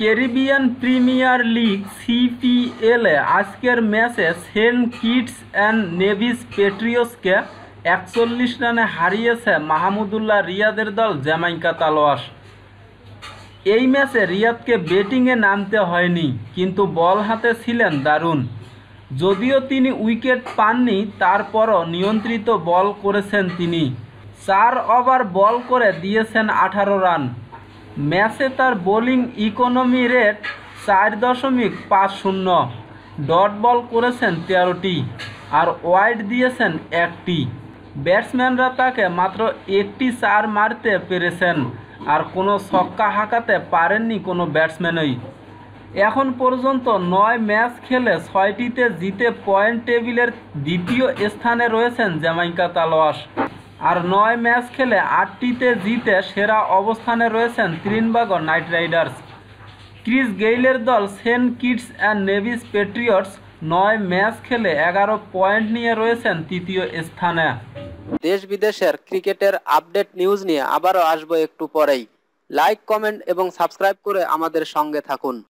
Caribbean Premier League CPL এ আজকের ম্যাচে সেন্ট কিটস অ্যান্ড নেভিস পেট্রিয়সকে একচল্লিশ রানে হারিয়েছে মাহমুদুল্লাহ রিয়াদের দল জ্যামাইকা তালোয়াস এই ম্যাচে রিয়াদকে ব্যাটিংয়ে নামতে হয়নি কিন্তু বল হাতে ছিলেন দারুণ যদিও তিনি উইকেট পাননি তারপরও নিয়ন্ত্রিত বল করেছেন তিনি চার ওভার বল করে দিয়েছেন আঠারো রান ম্যাচে তার বোলিং ইকোনমি রেট চার দশমিক পাঁচ শূন্য ডট বল করেছেন তেরোটি আর ওয়াইড দিয়েছেন একটি ব্যাটসম্যানরা তাকে মাত্র একটি চার মারতে পেরেছেন আর কোনো ছক্কা হাঁকাতে পারেননি কোনো ব্যাটসম্যানই এখন পর্যন্ত নয় ম্যাচ খেলে ছয়টিতে জিতে পয়েন্ট টেবিলের দ্বিতীয় স্থানে রয়েছেন জ্যামাইকা তালোয়াস আর নয় ম্যাচ খেলে আটটিতে জিতে সেরা অবস্থানে রয়েছেন ত্রিনবাগর নাইট রাইডার্স ক্রিস গেইলের দল Saint Kitts and Nevis Patriots নয় ম্যাচ খেলে এগারো পয়েন্ট নিয়ে রয়েছেন তৃতীয় স্থানে দেশ বিদেশের ক্রিকেটের আপডেট নিউজ নিয়ে আবারও আসবো একটু পরেই লাইক কমেন্ট এবং সাবস্ক্রাইব করে আমাদের সঙ্গে থাকুন